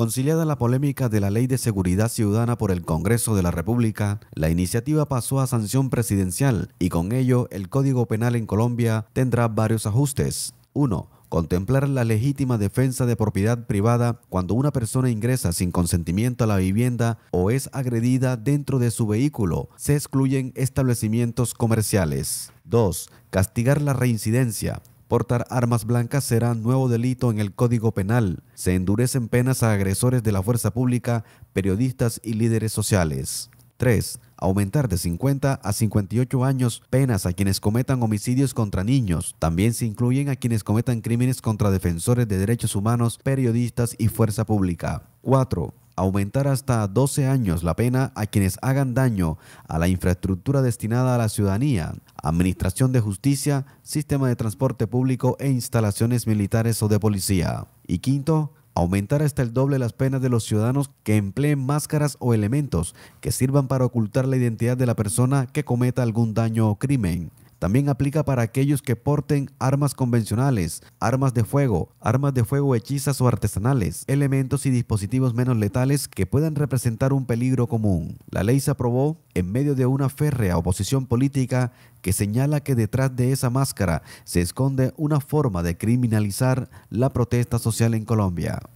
Conciliada la polémica de la Ley de Seguridad Ciudadana por el Congreso de la República, la iniciativa pasó a sanción presidencial y con ello el Código Penal en Colombia tendrá varios ajustes. 1 contemplar la legítima defensa de propiedad privada cuando una persona ingresa sin consentimiento a la vivienda o es agredida dentro de su vehículo. Se excluyen establecimientos comerciales. 2. Castigar la reincidencia. Portar armas blancas será nuevo delito en el Código Penal. Se endurecen penas a agresores de la fuerza pública, periodistas y líderes sociales. 3. Aumentar de 50 a 58 años penas a quienes cometan homicidios contra niños. También se incluyen a quienes cometan crímenes contra defensores de derechos humanos, periodistas y fuerza pública. 4 aumentar hasta 12 años la pena a quienes hagan daño a la infraestructura destinada a la ciudadanía, administración de justicia, sistema de transporte público e instalaciones militares o de policía. Y quinto, aumentar hasta el doble las penas de los ciudadanos que empleen máscaras o elementos que sirvan para ocultar la identidad de la persona que cometa algún daño o crimen. También aplica para aquellos que porten armas convencionales, armas de fuego, armas de fuego hechizas o artesanales, elementos y dispositivos menos letales que puedan representar un peligro común. La ley se aprobó en medio de una férrea oposición política que señala que detrás de esa máscara se esconde una forma de criminalizar la protesta social en Colombia.